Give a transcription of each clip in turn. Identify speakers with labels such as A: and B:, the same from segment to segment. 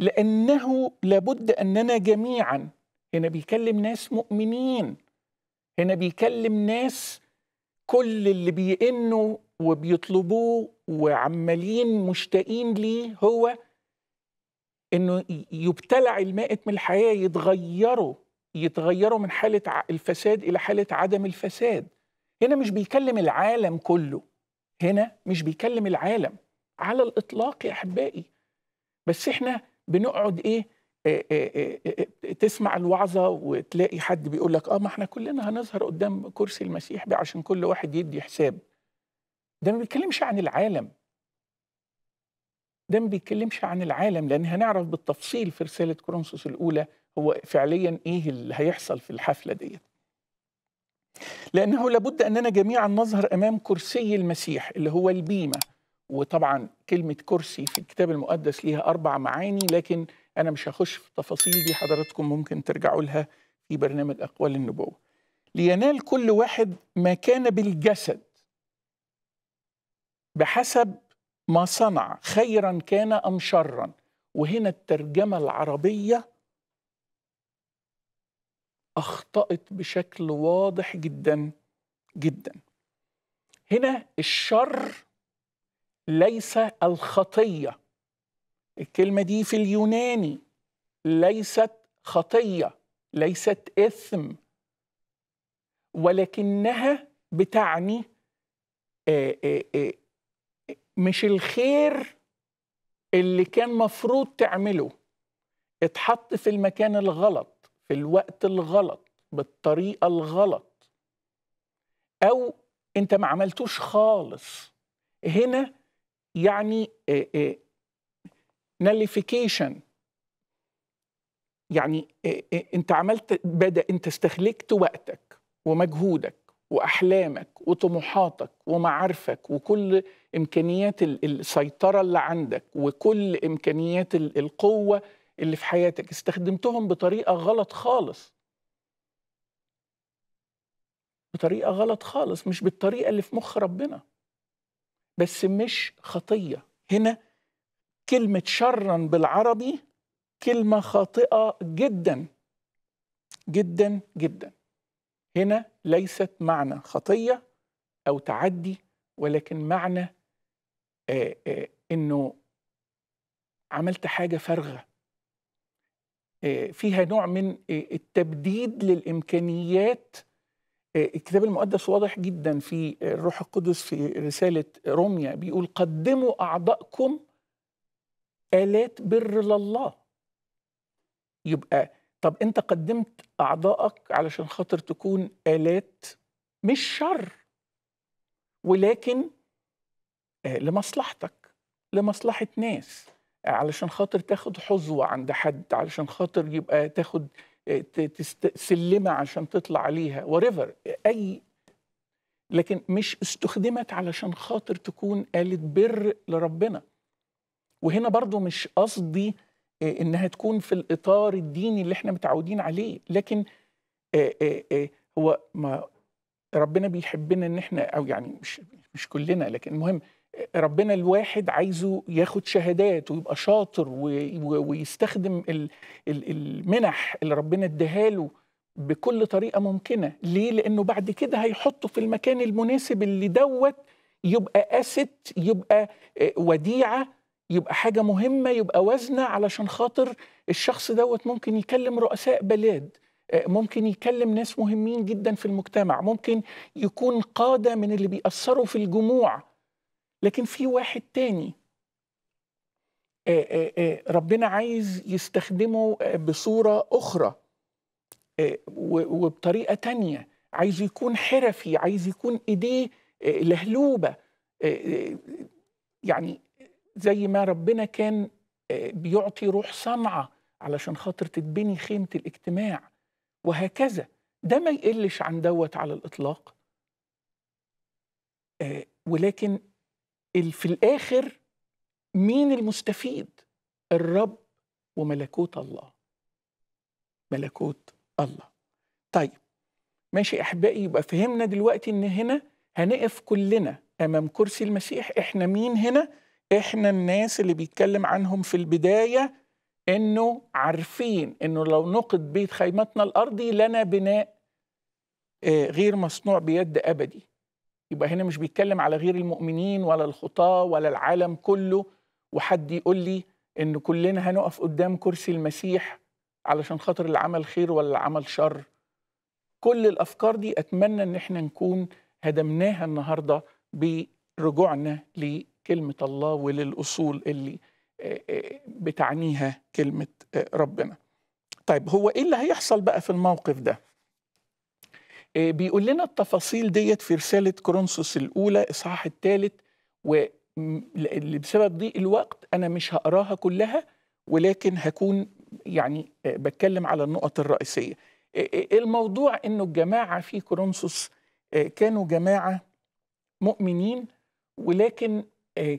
A: لأنه لابد أننا جميعا هنا بيكلم ناس مؤمنين هنا بيكلم ناس كل اللي بيئنوا وبيطلبوه وعمالين مشتاقين ليه هو انه يبتلع المائت من الحياه يتغيروا يتغيروا من حاله الفساد الى حاله عدم الفساد هنا مش بيكلم العالم كله هنا مش بيكلم العالم على الاطلاق يا احبائي بس احنا بنقعد ايه, إيه, إيه, إيه تسمع الوعظة وتلاقي حد بيقول لك اه ما احنا كلنا هنظهر قدام كرسي المسيح عشان كل واحد يدي حساب ده ما بيتكلمش عن العالم ده ما بيتكلمش عن العالم لان هنعرف بالتفصيل في رساله كورنثوس الاولى هو فعليا ايه اللي هيحصل في الحفله ديت لانه لابد اننا جميعا نظهر امام كرسي المسيح اللي هو البيمه وطبعا كلمة كرسي في الكتاب المقدس ليها أربع معاني لكن أنا مش هخش في التفاصيل دي حضراتكم ممكن ترجعوا لها في برنامج أقوال النبوة لينال كل واحد ما كان بالجسد بحسب ما صنع خيرا كان أم شرا وهنا الترجمة العربية أخطأت بشكل واضح جدا جدا هنا الشر ليس الخطية الكلمة دي في اليوناني ليست خطية ليست إثم ولكنها بتعني آه، آه، آه، مش الخير اللي كان مفروض تعمله اتحط في المكان الغلط في الوقت الغلط بالطريقة الغلط أو أنت ما عملتوش خالص هنا يعني نليفيكيشن آه، آه، يعني آه، انت عملت بدا انت استهلكت وقتك ومجهودك واحلامك وطموحاتك ومعارفك وكل امكانيات السيطره اللي عندك وكل امكانيات القوه اللي في حياتك استخدمتهم بطريقه غلط خالص بطريقه غلط خالص مش بالطريقه اللي في مخ ربنا بس مش خطيه هنا كلمه شرا بالعربي كلمه خاطئه جدا جدا جدا هنا ليست معنى خطيه او تعدي ولكن معنى آآ آآ انه عملت حاجه فارغه فيها نوع من التبديد للامكانيات آه، الكتاب المقدس واضح جدا في الروح القدس في رسالة روميا بيقول قدموا أعضاءكم آلات بر لله يبقى طب أنت قدمت أعضاءك علشان خاطر تكون آلات مش شر ولكن آه، لمصلحتك لمصلحة ناس علشان خاطر تاخد حظوة عند حد علشان خاطر يبقى تاخد إيه، سلمه عشان تطلع عليها وريفر اي لكن مش استخدمت علشان خاطر تكون آلة بر لربنا وهنا برضو مش قصدي آه، انها تكون في الاطار الديني اللي احنا متعودين عليه لكن آآ آه، آآ آه، هو ما ربنا بيحبنا ان احنا او يعني مش مش كلنا لكن المهم ربنا الواحد عايزه ياخد شهادات ويبقى شاطر ويستخدم المنح اللي ربنا اداها بكل طريقة ممكنة ليه؟ لأنه بعد كده هيحطه في المكان المناسب اللي دوت يبقى أسد يبقى آه، وديعة يبقى حاجة مهمة يبقى وزنة علشان خاطر الشخص دوت ممكن يكلم رؤساء بلاد آه، ممكن يكلم ناس مهمين جدا في المجتمع ممكن يكون قادة من اللي بيأثروا في الجموع لكن في واحد تاني ربنا عايز يستخدمه بصورة أخرى وبطريقة تانية عايز يكون حرفي عايز يكون إيديه لهلوبة يعني زي ما ربنا كان بيعطي روح صنعة علشان خاطر تتبني خيمة الاجتماع وهكذا ده ما يقلش عن دوت على الإطلاق ولكن في الاخر مين المستفيد الرب وملكوت الله ملكوت الله طيب ماشي احبائي يبقى فهمنا دلوقتي ان هنا هنقف كلنا امام كرسي المسيح احنا مين هنا احنا الناس اللي بيتكلم عنهم في البدايه انه عارفين انه لو نقد بيت خيمتنا الارضي لنا بناء آه، غير مصنوع بيد ابدي يبقى هنا مش بيتكلم على غير المؤمنين ولا الخطاة ولا العالم كله وحد يقول لي ان كلنا هنقف قدام كرسي المسيح علشان خاطر اللي عمل خير ولا اللي عمل شر كل الافكار دي اتمنى ان احنا نكون هدمناها النهارده برجوعنا لكلمه الله وللاصول اللي آه، آه، بتعنيها كلمه آه، ربنا طيب هو ايه اللي هيحصل بقى في الموقف ده آه، بيقول لنا التفاصيل ديت في رسالة كورنثوس الأولى إصحاح الثالث بسبب ضيق الوقت أنا مش هقراها كلها ولكن هكون يعني آه، بتكلم على النقط الرئيسية آه، الموضوع أنه الجماعة في كورنثوس كانوا جماعة مؤمنين ولكن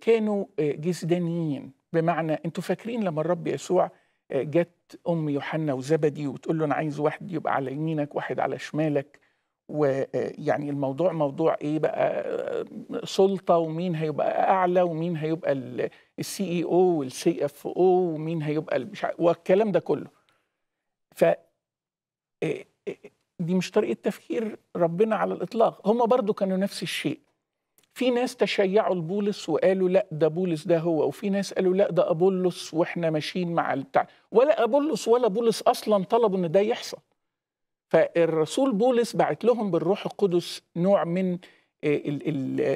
A: كانوا جسدانيين بمعنى أنتوا فاكرين لما الرب يسوع جت أم يوحنا وزبدي وتقول له أنا عايز واحد يبقى على يمينك واحد على شمالك ويعني الموضوع موضوع ايه بقى سلطه ومين هيبقى اعلى ومين هيبقى السي اي او والسي اف او ومين هيبقى والكلام ده كله ف إيه، إيه، دي مش طريقه تفكير ربنا على الاطلاق هم برضو كانوا نفس الشيء في ناس تشيعوا لبولس وقالوا لا ده بولس ده هو وفي ناس قالوا لا ده ابولس واحنا ماشيين مع البتاع ولا ابولس ولا بولس اصلا طلبوا ان ده يحصل فالرسول بولس بعت لهم بالروح القدس نوع من آه،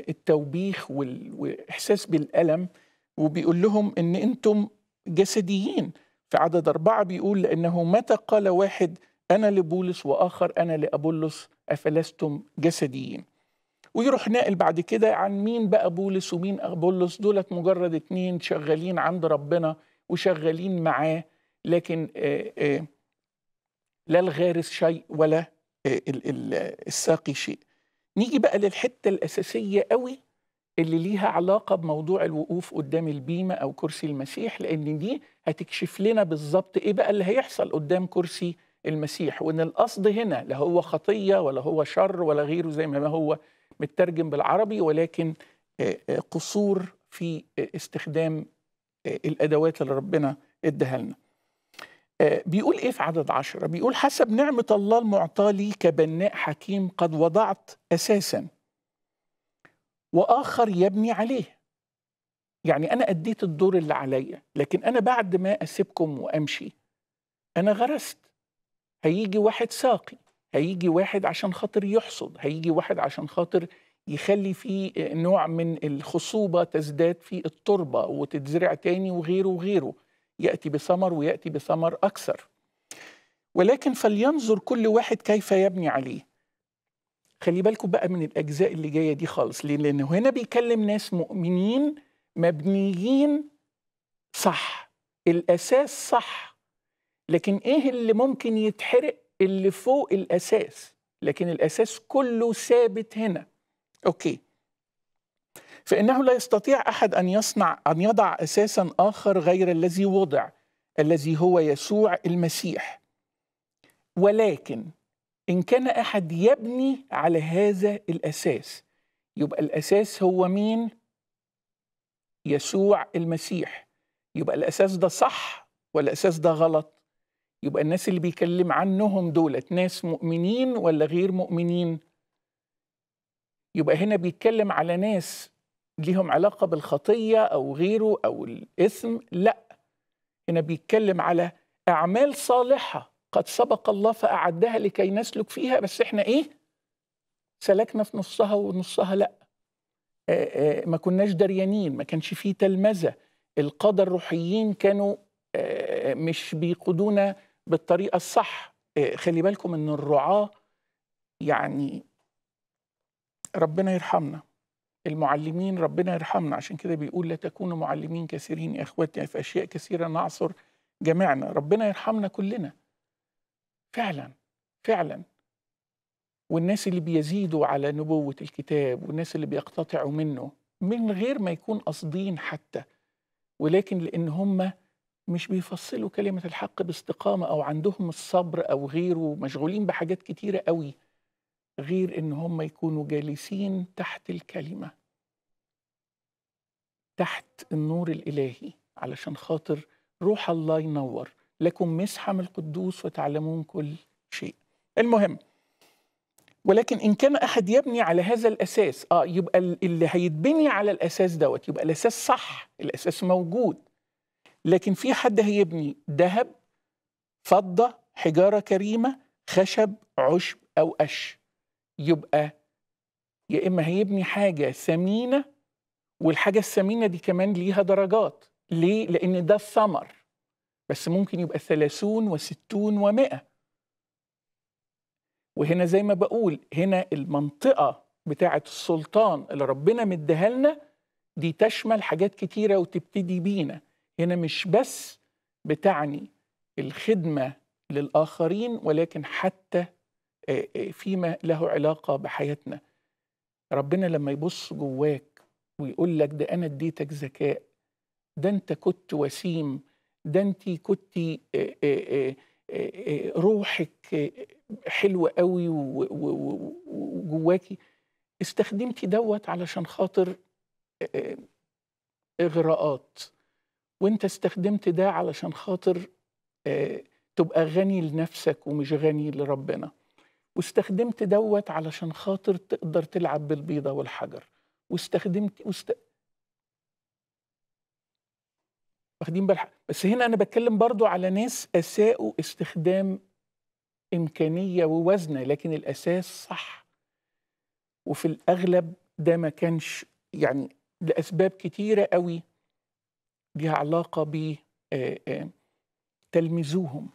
A: التوبيخ والاحساس بالالم وبيقول لهم ان انتم جسديين في عدد أربعة بيقول لأنه متى قال واحد أنا لبولس وآخر أنا لأبولس أفلستم جسديين ويروح ناقل بعد كده عن مين بقى بولس ومين أبولس دولت مجرد اتنين شغالين عند ربنا وشغالين معاه لكن آآ آه، آآ آه، لا الغارس شيء ولا آه، الساقي شيء نيجي بقى للحتة الأساسية قوي اللي ليها علاقة بموضوع الوقوف قدام البيمة أو كرسي المسيح لأن دي هتكشف لنا بالظبط إيه بقى اللي هيحصل قدام كرسي المسيح وإن القصد هنا لا هو خطية ولا هو شر ولا غيره زي ما هو مترجم بالعربي ولكن آه، آه، قصور في استخدام الأدوات اللي ربنا ادها لنا آه، بيقول ايه في عدد عشرة بيقول حسب نعمة الله المعطاة لي كبناء حكيم قد وضعت أساسا وآخر يبني عليه يعني أنا أديت الدور اللي عليا لكن أنا بعد ما أسيبكم وأمشي أنا غرست هيجي واحد ساقي هيجي واحد عشان خاطر يحصد هيجي واحد عشان خاطر يخلي فيه آه، نوع من الخصوبة تزداد في التربة وتتزرع تاني وغيره وغيره يأتي بثمر ويأتي بثمر أكثر ولكن فلينظر كل واحد كيف يبني عليه خلي بالكم بقى من الأجزاء اللي جاية دي خالص ليه؟ لأنه هنا بيكلم ناس مؤمنين مبنيين صح الأساس صح لكن إيه اللي ممكن يتحرق اللي فوق الأساس لكن الأساس كله ثابت هنا أوكي فإنه لا يستطيع أحد أن يصنع أن يضع أساسا آخر غير الذي وضع الذي هو يسوع المسيح ولكن إن كان أحد يبني على هذا الأساس يبقى الأساس هو مين؟ يسوع المسيح يبقى الأساس ده صح والأساس ده غلط يبقى الناس اللي بيكلم عنهم دولت ناس مؤمنين ولا غير مؤمنين يبقى هنا بيتكلم على ناس ليهم علاقه بالخطيه او غيره او الاثم لا هنا بيتكلم على اعمال صالحه قد سبق الله فاعدها لكي نسلك فيها بس احنا ايه سلكنا في نصها ونصها لا آآ آآ ما كناش دريانين ما كانش فيه تلمذه القاده الروحيين كانوا مش بيقودونا بالطريقه الصح خلي بالكم ان الرعاه يعني ربنا يرحمنا المعلمين ربنا يرحمنا عشان كده بيقول لا تكونوا معلمين كثيرين يا اخواتي يعني في اشياء كثيره نعصر جميعنا ربنا يرحمنا كلنا فعلا فعلا والناس اللي بيزيدوا على نبوه الكتاب والناس اللي بيقتطعوا منه من غير ما يكون قاصدين حتى ولكن لان هم مش بيفصلوا كلمه الحق باستقامه او عندهم الصبر او غيره مشغولين بحاجات كتيره قوي غير ان هم يكونوا جالسين تحت الكلمه تحت النور الالهي علشان خاطر روح الله ينور لكم مسحه من القدوس وتعلمون كل شيء المهم ولكن ان كان احد يبني على هذا الاساس اه يبقى اللي هيتبني على الاساس دوت يبقى الاساس صح الاساس موجود لكن في حد هيبني ذهب فضه حجاره كريمه خشب عشب او قش يبقى يا اما هيبني حاجه ثمينه والحاجه الثمينه دي كمان ليها درجات ليه لان ده الثمر بس ممكن يبقى ثلاثون وستون ومائة وهنا زي ما بقول هنا المنطقة بتاعة السلطان اللي ربنا مديها لنا دي تشمل حاجات كتيرة وتبتدي بينا هنا مش بس بتعني الخدمة للآخرين ولكن حتى فيما له علاقة بحياتنا ربنا لما يبص جواك ويقول لك ده أنا اديتك ذكاء ده أنت كنت وسيم ده أنت كنت روحك حلوة قوي وجواكي استخدمتي دوت علشان خاطر إغراءات وانت استخدمت ده علشان خاطر تبقى غني لنفسك ومش غني لربنا واستخدمت دوت علشان خاطر تقدر تلعب بالبيضة والحجر واستخدمت واست... واخدين بالح... بس هنا أنا بتكلم برضو على ناس أساءوا استخدام إمكانية ووزنة لكن الأساس صح وفي الأغلب ده ما كانش يعني لأسباب كتيرة قوي ليها علاقة ب تلميذوهم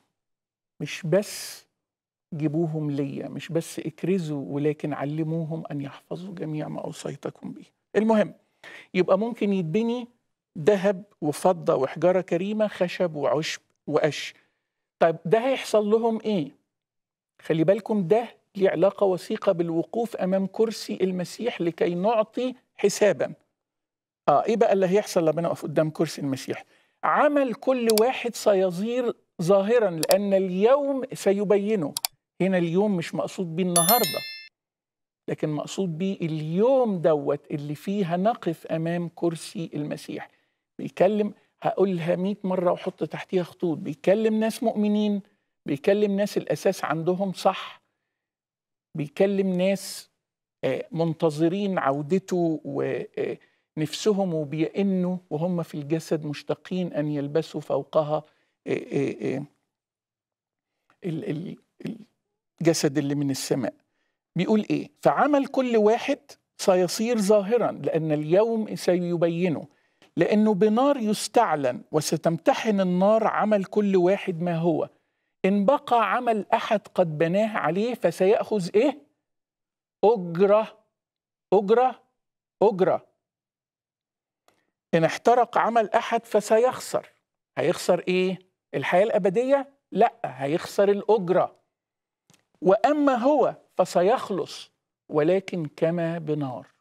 A: مش بس جيبوهم ليا مش بس اكرزوا ولكن علموهم أن يحفظوا جميع ما أوصيتكم به المهم يبقى ممكن يتبني ذهب وفضة وحجارة كريمة خشب وعشب وقش طيب ده هيحصل لهم إيه؟ خلي بالكم ده ليه علاقة وثيقة بالوقوف أمام كرسي المسيح لكي نعطي حسابا آه إيه بقى اللي هيحصل لما نقف قدام كرسي المسيح؟ عمل كل واحد سيظهر ظاهرا لأن اليوم سيبينه هنا اليوم مش مقصود بيه النهارده لكن مقصود بيه اليوم دوت اللي فيها نقف امام كرسي المسيح بيكلم هقولها 100 مره وحط تحتيها خطوط بيكلم ناس مؤمنين بيكلم ناس الاساس عندهم صح بيكلم ناس آه، منتظرين عودته ونفسهم وبيئنوا وهم في الجسد مشتاقين ان يلبسوا فوقها آه، آه، جسد اللي من السماء بيقول ايه فعمل كل واحد سيصير ظاهرا لان اليوم سيبينه لانه بنار يستعلن وستمتحن النار عمل كل واحد ما هو ان بقى عمل احد قد بناه عليه فسياخذ ايه اجره اجره اجره ان احترق عمل احد فسيخسر هيخسر ايه الحياه الابديه لا هيخسر الاجره واما هو فسيخلص ولكن كما بنار